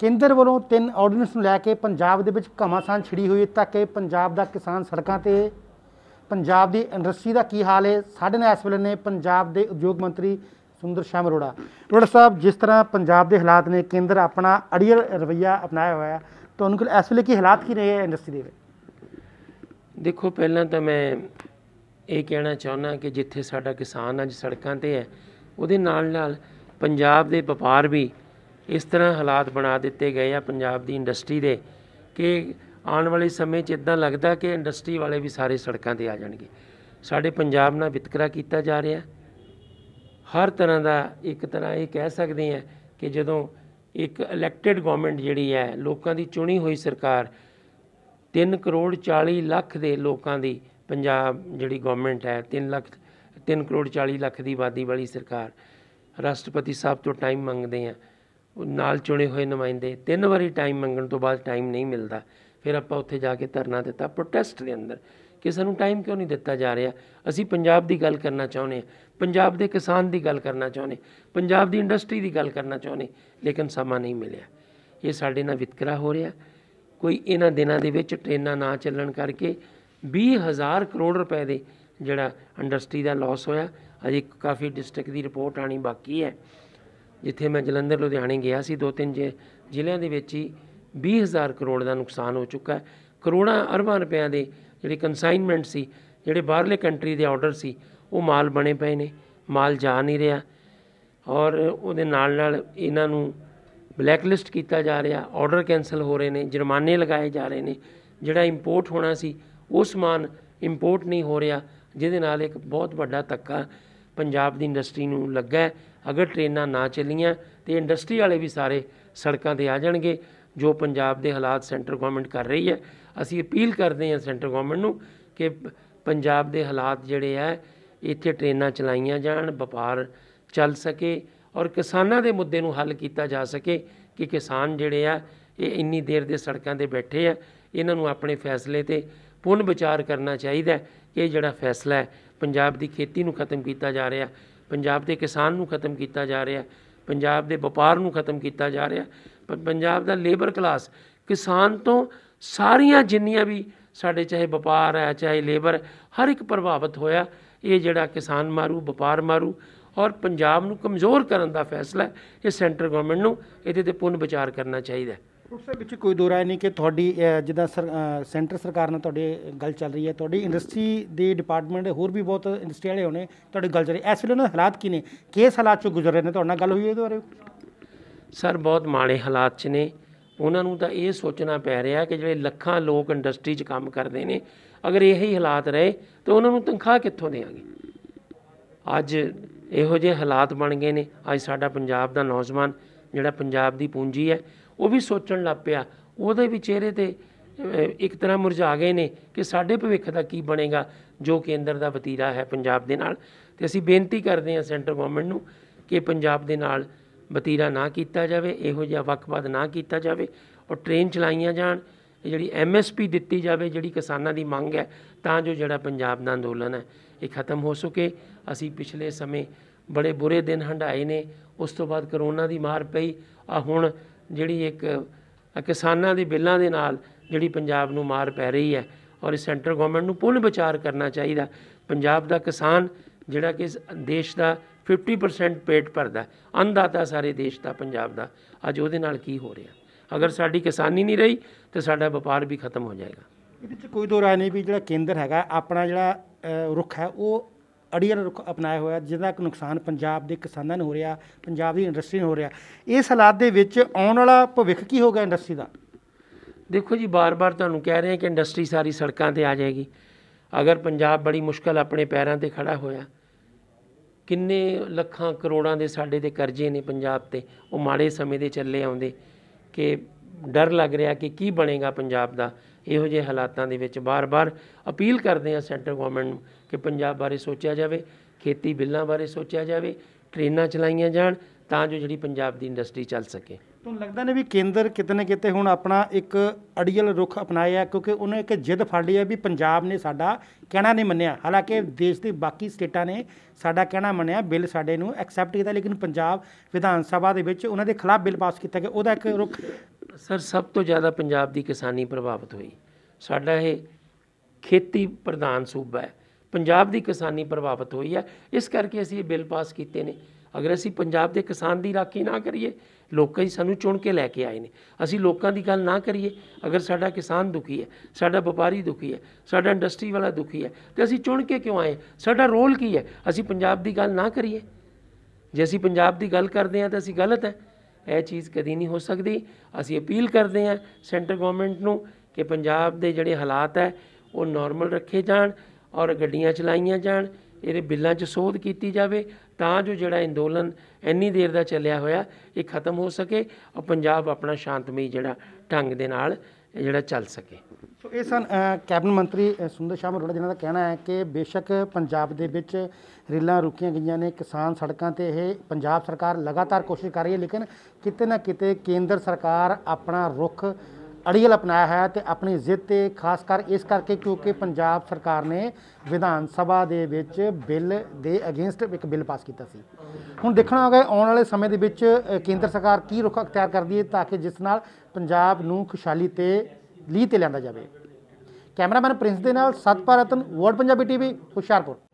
ਕੇਂਦਰ ਵੱਲੋਂ ਤਿੰਨ ਆਰਡੀਨੈਂਸ ਨੂੰ ਲੈ ਕੇ ਪੰਜਾਬ ਦੇ ਵਿੱਚ ਘਮਾਸਾਨ ਛਿੜੀ ਹੋਈ ਹੈ ਤਾਂ ਕਿ ਪੰਜਾਬ ਦਾ ਕਿਸਾਨ ਸੜਕਾਂ ਤੇ ਪੰਜਾਬ ਦੀ ਇੰਡਸਟਰੀ ਦਾ ਕੀ ਹਾਲ ਹੈ ਸਾਡੇ ਨਾਲ ਇਸ ਵੇਲੇ ਨੇ ਪੰਜਾਬ ਦੇ ਉਦਯੋਗ ਮੰਤਰੀ ਸੁੰਦਰ ਸ਼ਾਮ ਅਰੋੜਾ ਅਰੋੜਾ ਸਾਹਿਬ ਜਿਸ ਤਰ੍ਹਾਂ ਪੰਜਾਬ ਦੇ ਹਾਲਾਤ ਨੇ ਕੇਂਦਰ ਆਪਣਾ ਅੜੀਅਲ ਰਵਈਆ ਅਪਣਾਇਆ ਹੋਇਆ ਹੈ ਤੁਹਾਨੂੰ ਕੋਲ ਇਸ ਵੇਲੇ ਕੀ ਹਾਲਾਤ ਕੀ ਰਹੇ ਹੈ ਇੰਡਸਟਰੀ ਦੇ ਵਿੱਚ ਦੇਖੋ ਪਹਿਲਾਂ ਤਾਂ ਮੈਂ ਇਹ ਕਹਿਣਾ ਚਾਹੁੰਦਾ ਕਿ ਜਿੱਥੇ ਸਾਡਾ ਕਿਸਾਨ ਅੱਜ ਸੜਕਾਂ ਤੇ ਹੈ ਉਹਦੇ ਨਾਲ ਨਾਲ ਪੰਜਾਬ ਦੇ ਵਪਾਰ ਵੀ ਇਸ ਤਰ੍ਹਾਂ ਹਾਲਾਤ ਬਣਾ ਦਿੱਤੇ ਗਏ ਆ ਪੰਜਾਬ ਦੀ ਇੰਡਸਟਰੀ ਦੇ ਕਿ ਆਉਣ ਵਾਲੇ ਸਮੇਂ 'ਚ ਇਦਾਂ ਲੱਗਦਾ ਕਿ ਇੰਡਸਟਰੀ ਵਾਲੇ ਵੀ ਸਾਰੇ ਸੜਕਾਂ ਤੇ ਆ ਜਾਣਗੇ ਸਾਡੇ ਪੰਜਾਬ ਨਾਲ ਵਿਤਕਰਾ ਕੀਤਾ ਜਾ ਰਿਹਾ ਹਰ ਤਰ੍ਹਾਂ ਦਾ ਇੱਕ ਤਰ੍ਹਾਂ ਇਹ ਕਹਿ ਸਕਦੇ ਆ ਕਿ ਜਦੋਂ ਇੱਕ ਇਲੈਕਟਿਡ ਗਵਰਨਮੈਂਟ ਜਿਹੜੀ ਹੈ ਲੋਕਾਂ ਦੀ ਚੁਣੀ ਹੋਈ ਸਰਕਾਰ 3 ਕਰੋੜ 40 ਲੱਖ ਦੇ ਲੋਕਾਂ ਦੀ ਪੰਜਾਬ ਜਿਹੜੀ ਗਵਰਨਮੈਂਟ ਹੈ 3 ਲੱਖ 3 ਕਰੋੜ 40 ਲੱਖ ਦੀ ਆਬਾਦੀ ਵਾਲੀ ਸਰਕਾਰ ਰਾਸ਼ਟਰਪਤੀ ਸਾਹਿਬ ਤੋਂ ਟਾਈਮ ਮੰਗਦੇ ਆ ਨਾਲ ਚੁਣੇ ਹੋਏ ਨੁਮਾਇੰਦੇ ਤਿੰਨ ਵਾਰੀ ਟਾਈਮ ਮੰਗਣ ਤੋਂ ਬਾਅਦ ਟਾਈਮ ਨਹੀਂ ਮਿਲਦਾ ਫਿਰ ਆਪਾਂ ਉੱਥੇ ਜਾ ਕੇ ਧਰਨਾ ਦਿੱਤਾ ਪ੍ਰੋਟੈਸਟ ਦੇ ਅੰਦਰ ਕਿ ਸਾਨੂੰ ਟਾਈਮ ਕਿਉਂ ਨਹੀਂ ਦਿੱਤਾ ਜਾ ਰਿਹਾ ਅਸੀਂ ਪੰਜਾਬ ਦੀ ਗੱਲ ਕਰਨਾ ਚਾਹੁੰਦੇ ਹਾਂ ਪੰਜਾਬ ਦੇ ਕਿਸਾਨ ਦੀ ਗੱਲ ਕਰਨਾ ਚਾਹੁੰਦੇ ਪੰਜਾਬ ਦੀ ਇੰਡਸਟਰੀ ਦੀ ਗੱਲ ਕਰਨਾ ਚਾਹੁੰਦੇ ਲੇਕਿਨ ਸਮਾਂ ਨਹੀਂ ਮਿਲਿਆ ਇਹ ਸਾਡੇ ਨਾਲ ਵਿਤਕਰਾ ਹੋ ਰਿਹਾ ਕੋਈ ਇਹਨਾਂ ਦਿਨਾਂ ਦੇ ਵਿੱਚ ਟ੍ਰੇਨਾਂ ਨਾ ਚੱਲਣ ਕਰਕੇ 20000 ਕਰੋੜ ਰੁਪਏ ਦੇ ਜਿਹੜਾ ਇੰਡਸਟਰੀ ਦਾ ਲਾਸ ਹੋਇਆ ਅਜੇ ਕਾਫੀ ਡਿਸਟ੍ਰਿਕਟ ਦੀ ਰਿਪੋਰਟ ਆਣੀ ਬਾਕੀ ਹੈ ਜਿੱਥੇ ਮੈਂ ਜਲੰਧਰ ਲੁਧਿਆਣੇ ਗਿਆ ਸੀ ਦੋ ਤਿੰਨ ਜ਼ਿਲ੍ਹਿਆਂ ਦੇ ਵਿੱਚ ਹੀ 20000 ਕਰੋੜ ਦਾ ਨੁਕਸਾਨ ਹੋ ਚੁੱਕਾ ਹੈ ਕਰੋੜਾਂ ਅਰਬਾਂ ਰੁਪਿਆਂ ਦੇ ਜਿਹੜੇ ਕੰਸਾਈਨਮੈਂਟ ਸੀ ਜਿਹੜੇ ਬਾਹਰਲੇ ਕੰਟਰੀ ਦੇ ਆਰਡਰ ਸੀ ਉਹ ਮਾਲ ਬਣੇ ਪਏ ਨੇ ਮਾਲ ਜਾ ਨਹੀਂ ਰਿਹਾ ਔਰ ਉਹਦੇ ਨਾਲ ਨਾਲ ਇਹਨਾਂ ਨੂੰ ਬਲੈਕਲਿਸਟ ਕੀਤਾ ਜਾ ਰਿਹਾ ਆਰਡਰ ਕੈਨਸਲ ਹੋ ਰਹੇ ਨੇ ਜੁਰਮਾਨੇ ਲਗਾਏ ਜਾ ਰਹੇ ਨੇ ਜਿਹੜਾ ਇੰਪੋਰਟ ਹੋਣਾ ਸੀ ਉਹ ਸਮਾਨ ਇੰਪੋਰਟ ਨਹੀਂ ਹੋ ਰਿਹਾ ਜਿਹਦੇ ਨਾਲ ਇੱਕ ਬਹੁਤ ਵੱਡਾ ਧੱਕਾ ਪੰਜਾਬ ਦੀ ਇੰਡਸਟਰੀ ਨੂੰ ਲੱਗਾ ਹੈ ਅਗਰ ਟ੍ਰੇਨਾਂ ਨਾ ਚੱਲੀਆਂ ਤੇ ਇੰਡਸਟਰੀ ਵਾਲੇ ਵੀ ਸਾਰੇ ਸੜਕਾਂ ਤੇ ਆ ਜਾਣਗੇ ਜੋ ਪੰਜਾਬ ਦੇ ਹਾਲਾਤ ਸੈਂਟਰ ਗਵਰਨਮੈਂਟ ਕਰ ਰਹੀ ਹੈ ਅਸੀਂ ਅਪੀਲ ਕਰਦੇ ਹਾਂ ਸੈਂਟਰ ਗਵਰਨਮੈਂਟ ਨੂੰ ਕਿ ਪੰਜਾਬ ਦੇ ਹਾਲਾਤ ਜਿਹੜੇ ਆ ਇੱਥੇ ਟ੍ਰੇਨਾਂ ਚਲਾਈਆਂ ਜਾਣ ਵਪਾਰ ਚੱਲ ਸਕੇ ਔਰ ਕਿਸਾਨਾਂ ਦੇ ਮੁੱਦੇ ਨੂੰ ਹੱਲ ਕੀਤਾ ਜਾ ਸਕੇ ਕਿ ਕਿਸਾਨ ਜਿਹੜੇ ਆ ਇਹ ਇੰਨੀ ਦੇਰ ਦੇ ਸੜਕਾਂ ਤੇ ਬੈਠੇ ਆ ਇਹਨਾਂ ਨੂੰ ਆਪਣੇ ਫੈਸਲੇ ਤੇ ਪੁਨ ਵਿਚਾਰ ਕਰਨਾ ਚਾਹੀਦਾ ਕਿ ਜਿਹੜਾ ਫੈਸਲਾ ਹੈ ਪੰਜਾਬ ਦੀ ਖੇਤੀ ਨੂੰ ਖਤਮ ਕੀਤਾ ਜਾ ਰਿਹਾ ਪੰਜਾਬ ਦੇ ਕਿਸਾਨ ਨੂੰ ਖਤਮ ਕੀਤਾ ਜਾ ਰਿਹਾ ਪੰਜਾਬ ਦੇ ਵਪਾਰ ਨੂੰ ਖਤਮ ਕੀਤਾ ਜਾ ਰਿਹਾ ਪਰ ਪੰਜਾਬ ਦਾ ਲੇਬਰ ਕਲਾਸ ਕਿਸਾਨ ਤੋਂ ਸਾਰੀਆਂ ਜਿੰਨੀਆਂ ਵੀ ਸਾਡੇ ਚਾਹੇ ਵਪਾਰ ਹੈ ਚਾਹੇ ਲੇਬਰ ਹਰ ਇੱਕ ਪ੍ਰਭਾਵਿਤ ਹੋਇਆ ਇਹ ਜਿਹੜਾ ਕਿਸਾਨ ਮਾਰੂ ਵਪਾਰ ਮਾਰੂ ਔਰ ਪੰਜਾਬ ਨੂੰ ਕਮਜ਼ੋਰ ਕਰਨ ਦਾ ਫੈਸਲਾ ਇਹ ਸੈਂਟਰ ਗਵਰਨਮੈਂਟ ਨੂੰ ਇਹਦੇ ਤੇ ਪੁਨ ਵਿਚਾਰ ਕਰਨਾ ਚਾਹੀਦਾ ਹੈ ਉਸੇ ਵਿੱਚ ਕੋਈ ਦੋਰਾ ਨਹੀਂ ਕਿ ਤੁਹਾਡੀ ਜਿੱਦਾਂ ਸੈਂਟਰ ਸਰਕਾਰ ਨਾਲ ਤੁਹਾਡੇ ਗੱਲ ਚੱਲ ਰਹੀ ਹੈ ਤੁਹਾਡੀ ਇੰਡਸਟਰੀ ਦੇ ਡਿਪਾਰਟਮੈਂਟ ਹੋਰ ਵੀ ਬਹੁਤ ਇੰਡਸਟਰੀ ਵਾਲੇ ਹੋਣੇ ਤੁਹਾਡੀ ਗੱਲ ਚੱਲ ਰਹੀ ਇਸ ਵੇਲੇ ਉਹਨਾਂ ਹਾਲਾਤ ਕੀ ਨੇ ਕਿਸ ਹਾਲਾਤ ਚੋਂ ਗੁਜ਼ਰ ਰਹੇ ਨੇ ਤੁਹਾਡਾ ਨਾਲ ਗੱਲ ਹੋਈ ਇਹਦੇ ਬਾਰੇ ਸਰ ਬਹੁਤ ਮਾੜੇ ਹਾਲਾਤ 'ਚ ਨੇ ਉਹਨਾਂ ਨੂੰ ਤਾਂ ਇਹ ਸੋਚਣਾ ਪੈ ਰਿਹਾ ਕਿ ਜਿਹੜੇ ਲੱਖਾਂ ਲੋਕ ਇੰਡਸਟਰੀ 'ਚ ਕੰਮ ਕਰਦੇ ਨੇ ਅਗਰ ਇਹੀ ਹਾਲਾਤ ਰਹੇ ਤਾਂ ਉਹਨਾਂ ਨੂੰ ਤਨਖਾਹ ਕਿੱਥੋਂ ਦੇਵਾਂਗੇ ਅੱਜ ਇਹੋ ਜਿਹੇ ਹਾਲਾਤ ਬਣ ਗਏ ਨੇ ਅੱਜ ਸਾਡਾ ਪੰਜਾਬ ਦਾ ਨੌਜਵਾਨ ਜਿਹੜਾ ਪੰਜਾਬ ਦੀ ਪੂੰਜੀ ਹੈ ਉਹ ਵੀ ਸੋਚਣ ਲੱਗ ਪਿਆ ਉਹਦੇ ਵੀ ਚਿਹਰੇ ਤੇ ਇੱਕ ਤਰ੍ਹਾਂ ਮੁਰਝਾ ਗਏ ਨੇ ਕਿ ਸਾਡੇ ਭਵਿੱਖ ਦਾ ਕੀ ਬਣੇਗਾ ਜੋ ਕੇਂਦਰ ਦਾ ਵਤੀਰਾ ਹੈ ਪੰਜਾਬ ਦੇ ਨਾਲ ਤੇ ਅਸੀਂ ਬੇਨਤੀ ਕਰਦੇ ਹਾਂ ਸੈਂਟਰ ਗਵਰਨਮੈਂਟ ਨੂੰ ਕਿ ਪੰਜਾਬ ਦੇ ਨਾਲ ਵਤੀਰਾ ਨਾ ਕੀਤਾ ਜਾਵੇ ਇਹੋ ਜਿਹਾ ਵਕਵਾਦ ਨਾ ਕੀਤਾ ਜਾਵੇ ਔਰ ਟ੍ਰੇਨ ਚਲਾਈਆਂ ਜਾਣ ਜਿਹੜੀ ਐਮਐਸਪੀ ਦਿੱਤੀ ਜਾਵੇ ਜਿਹੜੀ ਕਿਸਾਨਾਂ ਦੀ ਮੰਗ ਹੈ ਤਾਂ ਜੋ ਜਿਹੜਾ ਪੰਜਾਬ ਦਾ ਅੰਦੋਲਨ ਹੈ ਇਹ ਖਤਮ ਹੋ ਸਕੇ ਅਸੀਂ ਪਿਛਲੇ ਸਮੇਂ ਬੜੇ ਬੁਰੇ ਦਿਨ ਹੰਡਾਏ ਨੇ ਉਸ ਤੋਂ ਬਾਅਦ ਕਰੋਨਾ ਦੀ ਮਾਰ ਪਈ ਆ ਹੁਣ ਜਿਹੜੀ ਇੱਕ ਕਿਸਾਨਾਂ ਦੇ ਬਿੱਲਾਂ ਦੇ ਨਾਲ ਜਿਹੜੀ ਪੰਜਾਬ ਨੂੰ ਮਾਰ ਪੈ ਰਹੀ ਹੈ ਔਰ ਇਸ ਸੈਂਟਰ ਗਵਰਨਮੈਂਟ ਨੂੰ ਪੁਨਰ ਵਿਚਾਰ ਕਰਨਾ ਚਾਹੀਦਾ ਪੰਜਾਬ ਦਾ ਕਿਸਾਨ ਜਿਹੜਾ ਕਿ ਦੇਸ਼ ਦਾ 50% ਪੇਟ ਭਰਦਾ ਅੰਦਾਤਾ ਸਾਰੇ ਦੇਸ਼ ਦਾ ਪੰਜਾਬ ਦਾ ਅੱਜ ਉਹਦੇ ਨਾਲ ਕੀ ਹੋ ਰਿਹਾ ਅਗਰ ਸਾਡੀ ਕਿਸਾਨੀ ਨਹੀਂ ਰਹੀ ਤੇ ਸਾਡਾ ਵਪਾਰ ਵੀ ਖਤਮ ਹੋ ਜਾਏਗਾ ਇਹਦੇ ਵਿੱਚ ਕੋਈ ਦੋ ਰਾਏ ਨਹੀਂ ਵੀ ਜਿਹੜਾ ਕੇਂਦਰ ਹੈਗਾ ਆਪਣਾ ਜਿਹੜਾ ਰੁੱਖ ਹੈ ਉਹ ਅੜੀਅਲ ਰੁਖ ਅਪਣਾਇਆ ਹੋਇਆ ਜਿਹਦਾ ਨੁਕਸਾਨ ਪੰਜਾਬ ਦੇ ਕਿਸਾਨਾਂ ਨੂੰ ਹੋ ਰਿਹਾ ਪੰਜਾਬ ਦੀ ਇੰਡਸਟਰੀ ਨੂੰ ਹੋ ਰਿਹਾ ਇਸ ਹਾਲਾਤ ਦੇ ਵਿੱਚ ਆਉਣ ਵਾਲਾ ਭਵਿੱਖ ਕੀ ਹੋਗਾ ਇੰਡਸਟਰੀ ਦਾ ਦੇਖੋ ਜੀ ਬਾਰ-ਬਾਰ ਤੁਹਾਨੂੰ ਕਹਿ ਰਹੇ ਹਾਂ ਕਿ ਇੰਡਸਟਰੀ ਸਾਰੀ ਸੜਕਾਂ ਤੇ ਆ ਜਾਏਗੀ ਅਗਰ ਪੰਜਾਬ ਬੜੀ ਮੁਸ਼ਕਲ ਆਪਣੇ ਪੈਰਾਂ ਤੇ ਖੜਾ ਹੋਇਆ ਕਿੰਨੇ ਲੱਖਾਂ ਕਰੋੜਾਂ ਦੇ ਸਾਡੇ ਦੇ ਕਰਜ਼ੇ ਨੇ ਪੰਜਾਬ ਤੇ ਉਹ ਮਾੜੇ ਸਮੇਂ ਦੇ ਚੱਲੇ ਆਉਂਦੇ ਕਿ ਡਰ ਲੱਗ ਰਿਹਾ ਕਿ ਕੀ ਬਣੇਗਾ ਪੰਜਾਬ ਦਾ ਇਹੋ ਜਿਹੇ ਹਾਲਾਤਾਂ ਦੇ ਵਿੱਚ ਬਾਰ-ਬਾਰ ਅਪੀਲ ਕਰਦੇ ਆ ਸੈਂਟਰ ਗਵਰਨਮੈਂਟ ਨੂੰ ਕਿ ਪੰਜਾਬ ਬਾਰੇ ਸੋਚਿਆ ਜਾਵੇ ਖੇਤੀ ਬਿੱਲਾਂ ਬਾਰੇ ਸੋਚਿਆ ਜਾਵੇ ਟ੍ਰੇਨਾਂ ਚਲਾਈਆਂ ਜਾਣ ਤਾਂ ਜੋ ਜਿਹੜੀ ਪੰਜਾਬ ਦੀ ਇੰਡਸਟਰੀ ਚੱਲ ਸਕੇ ਤੁਹਾਨੂੰ ਲੱਗਦਾ ਨੇ ਵੀ ਕੇਂਦਰ ਕਿਤੇ ਕਿਤੇ ਹੁਣ ਆਪਣਾ ਇੱਕ ਅੜੀਅਲ ਰੁਖ ਅਪਣਾਇਆ ਕਿਉਂਕਿ ਉਹਨੇ ਇੱਕ ਜਿੱਦ ਫੜ ਲਈ ਹੈ ਵੀ ਪੰਜਾਬ ਨੇ ਸਾਡਾ ਕਹਿਣਾ ਨਹੀਂ ਮੰਨਿਆ ਹਾਲਾਂਕਿ ਦੇਸ਼ ਦੇ ਬਾਕੀ ਸਟੇਟਾਂ ਨੇ ਸਾਡਾ ਕਹਿਣਾ ਮੰਨਿਆ ਬਿੱਲ ਸਾਡੇ ਨੂੰ ਐਕਸੈਪਟ ਕੀਤਾ ਲੇਕਿਨ ਪੰਜਾਬ ਵਿਧਾਨ ਸਭਾ ਦੇ ਵਿੱਚ ਉਹਨਾਂ ਦੇ ਖਿਲਾਫ ਬਿੱਲ ਪਾਸ ਕੀਤਾ ਗਿਆ ਉਹਦਾ ਇੱਕ ਰੁਖ ਸਰ ਸਭ ਤੋਂ ਜ਼ਿਆਦਾ ਪੰਜਾਬ ਦੀ ਕਿਸਾਨੀ ਪ੍ਰਭਾਵਿਤ ਹੋਈ ਸਾਡਾ ਇਹ ਖੇਤੀ ਪ੍ਰਧਾਨ ਸੂਬਾ ਹੈ ਪੰਜਾਬ ਦੀ ਕਿਸਾਨੀ ਪ੍ਰਭਾਵਿਤ ਹੋਈ ਹੈ ਇਸ ਕਰਕੇ ਅਸੀਂ ਇਹ ਬਿੱਲ ਪਾਸ ਕੀਤੇ ਨੇ ਅਗਰ ਅਸੀਂ ਪੰਜਾਬ ਦੇ ਕਿਸਾਨ ਦੀ ਰਾਖੀ ਨਾ ਕਰੀਏ ਲੋਕਾਂ ਹੀ ਸਾਨੂੰ ਚੁਣ ਕੇ ਲੈ ਕੇ ਆਏ ਨੇ ਅਸੀਂ ਲੋਕਾਂ ਦੀ ਗੱਲ ਨਾ ਕਰੀਏ ਅਗਰ ਸਾਡਾ ਕਿਸਾਨ ਦੁਖੀ ਹੈ ਸਾਡਾ ਵਪਾਰੀ ਦੁਖੀ ਹੈ ਸਾਡਾ ਇੰਡਸਟਰੀ ਵਾਲਾ ਦੁਖੀ ਹੈ ਤੇ ਅਸੀਂ ਚੁਣ ਕੇ ਕਿਉਂ ਆਏ ਸਾਡਾ ਰੋਲ ਕੀ ਹੈ ਅਸੀਂ ਪੰਜਾਬ ਦੀ ਗੱਲ ਨਾ ਕਰੀਏ ਜੇ ਅਸੀਂ ਪੰਜਾਬ ਦੀ ਗੱਲ ਕਰਦੇ ਹਾਂ ਤਾਂ ਅਸੀਂ ਗਲਤ ਹੈ ਇਹ ਚੀਜ਼ ਕਦੀ ਨਹੀਂ ਹੋ ਸਕਦੀ ਅਸੀਂ ਅਪੀਲ ਕਰਦੇ ਹਾਂ ਸੈਂਟਰ ਗਵਰਨਮੈਂਟ ਨੂੰ ਕਿ ਪੰਜਾਬ ਦੇ ਜਿਹੜੇ ਹਾਲਾਤ ਹੈ ਉਹ ਨਾਰਮਲ ਰੱਖੇ ਜਾਣ ਔਰ ਗੱਡੀਆਂ ਚਲਾਈਆਂ ਜਾਣ ਇਹਦੇ ਬਿੱਲਾਂ 'ਚ ਸੋਧ ਕੀਤੀ ਜਾਵੇ ਤਾਂ ਜੋ ਜਿਹੜਾ ਅੰਦੋਲਨ ਇੰਨੀ ਦੇਰ ਦਾ ਚੱਲਿਆ ਹੋਇਆ ਇਹ ਖਤਮ ਹੋ ਸਕੇ ਔਰ ਪੰਜਾਬ ਆਪਣਾ ਸ਼ਾਂਤਮਈ ਜਿਹੜਾ ਢੰਗ ਦੇ ਨਾਲ ਇਹ ਜਿਹੜਾ ਚੱਲ ਸਕੇ ਸੋ ਇਹ ਸਨ ਕੈਬਨ ਮੰਤਰੀ ਸੁੰਦਰ ਸ਼ਾਮ ਅਰੋੜਾ ਜਿਨ੍ਹਾਂ ਦਾ ਕਹਿਣਾ ਹੈ ਕਿ ਬੇਸ਼ੱਕ ਪੰਜਾਬ ਦੇ ਵਿੱਚ ਰੇਲਾਂ ਰੁਕੀਆਂ ਗਈਆਂ ਨੇ ਕਿਸਾਨ ਸੜਕਾਂ ਤੇ ਇਹ ਪੰਜਾਬ ਸਰਕਾਰ ਲਗਾਤਾਰ ਕੋਸ਼ਿਸ਼ ਕਰ ਰਹੀ ਹੈ ਲੇਕਿਨ ਕਿਤੇ ਨਾ ਕਿਤੇ ਕੇਂਦਰ ਸਰਕਾਰ ਆਪਣਾ ਰੁਖ ਅੜੀਲ ਅਪਣਾਇਆ ਹੈ ਤੇ ਆਪਣੀ ਜ਼ਿੱਦ ਤੇ ਖਾਸ ਕਰ ਇਸ ਕਰਕੇ ਕਿਉਂਕਿ ਪੰਜਾਬ ਸਰਕਾਰ ਨੇ ਵਿਧਾਨ ਸਭਾ ਦੇ ਵਿੱਚ ਬਿੱਲ ਦੇ ਅਗੇਂਸਟ ਇੱਕ ਬਿੱਲ ਪਾਸ ਕੀਤਾ ਸੀ ਹੁਣ ਦੇਖਣਾ ਹੋਗਾ ਆਉਣ ਵਾਲੇ ਸਮੇਂ ਦੇ ਵਿੱਚ ਕੇਂਦਰ ਸਰਕਾਰ ਕੀ ਰੁਖ ਅਖਤਿਆਰ ਕਰਦੀ ਹੈ ਤਾਂ ਕਿ ਜਿਸ ਨਾਲ ਪੰਜਾਬ ਨੂੰ ਖੁਸ਼ਹਾਲੀ ਤੇ ਲੀਹ ਤੇ ਲਿਆਂਦਾ ਜਾਵੇ ਕੈਮਰਾਮੈਨ ਪ੍ਰਿੰਸ ਦੇ ਨਾਲ ਸਤਪਾਰਤਨ ਵਰਡ ਪੰਜਾਬੀ ਟੀਵੀ ਹੁਸ਼ਿਆਰਪੁਰ